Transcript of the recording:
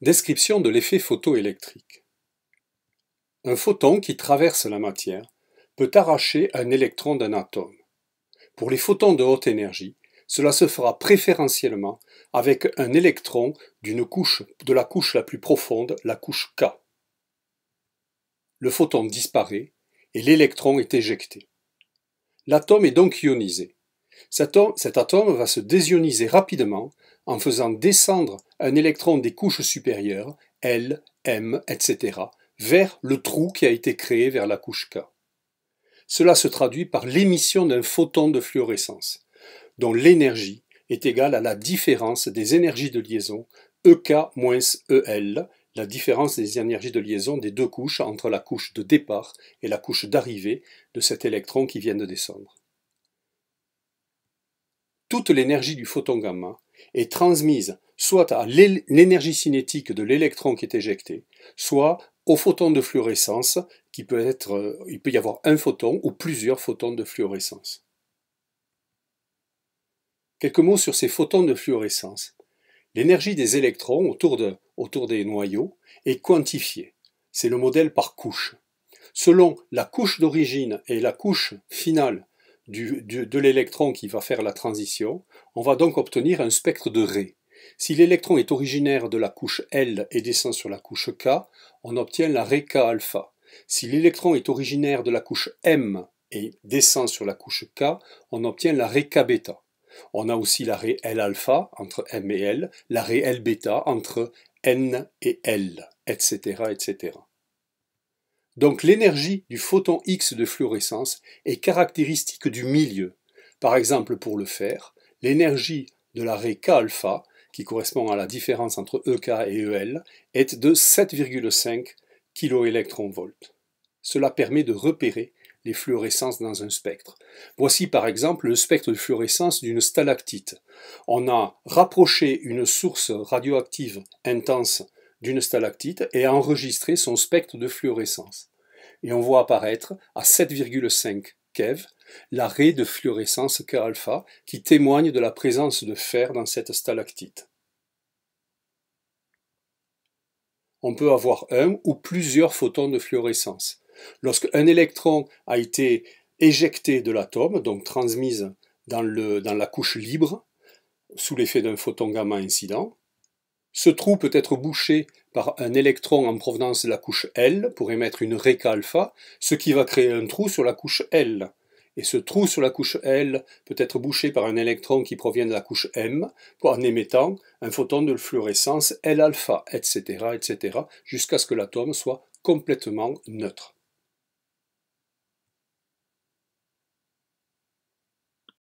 Description de l'effet photoélectrique. Un photon qui traverse la matière peut arracher un électron d'un atome. Pour les photons de haute énergie, cela se fera préférentiellement avec un électron d'une couche de la couche la plus profonde, la couche K. Le photon disparaît et l'électron est éjecté. L'atome est donc ionisé. Cet atome, va se désioniser rapidement en faisant descendre un électron des couches supérieures, L, M, etc., vers le trou qui a été créé vers la couche K. Cela se traduit par l'émission d'un photon de fluorescence, dont l'énergie est égale à la différence des énergies de liaison EK-EL, moins e la différence des énergies de liaison des deux couches entre la couche de départ et la couche d'arrivée de cet électron qui vient de descendre. Toute l'énergie du photon gamma est transmise soit à l'énergie cinétique de l'électron qui est éjecté, soit au photon de fluorescence, qui peut être, euh, il peut y avoir un photon ou plusieurs photons de fluorescence. Quelques mots sur ces photons de fluorescence. L'énergie des électrons autour, autour des noyaux est quantifiée. C'est le modèle par couche. Selon la couche d'origine et la couche finale de l'électron qui va faire la transition, on va donc obtenir un spectre de Ré. Si l'électron est originaire de la couche L et descend sur la couche K, on obtient la Ré K alpha. Si l'électron est originaire de la couche M et descend sur la couche K, on obtient la Ré K bêta. On a aussi la Ré L alpha entre M et L, la Ré L bêta entre N et L, etc. etc. Donc l'énergie du photon X de fluorescence est caractéristique du milieu. Par exemple, pour le fer, l'énergie de la K-alpha, qui correspond à la différence entre EK et EL, est de 7,5 keV. Cela permet de repérer les fluorescences dans un spectre. Voici par exemple le spectre de fluorescence d'une stalactite. On a rapproché une source radioactive intense d'une stalactite et a enregistré son spectre de fluorescence. Et on voit apparaître à 7,5 keV l'arrêt de fluorescence k qui témoigne de la présence de fer dans cette stalactite. On peut avoir un ou plusieurs photons de fluorescence. Lorsqu'un électron a été éjecté de l'atome, donc transmise dans, dans, la couche libre, sous l'effet d'un photon gamma incident, ce trou peut être bouché par un électron en provenance de la couche L pour émettre une réka alpha, ce qui va créer un trou sur la couche L. Et ce trou sur la couche L peut être bouché par un électron qui provient de la couche M en émettant un photon de fluorescence L alpha, etc., etc., jusqu'à ce que l'atome soit complètement neutre.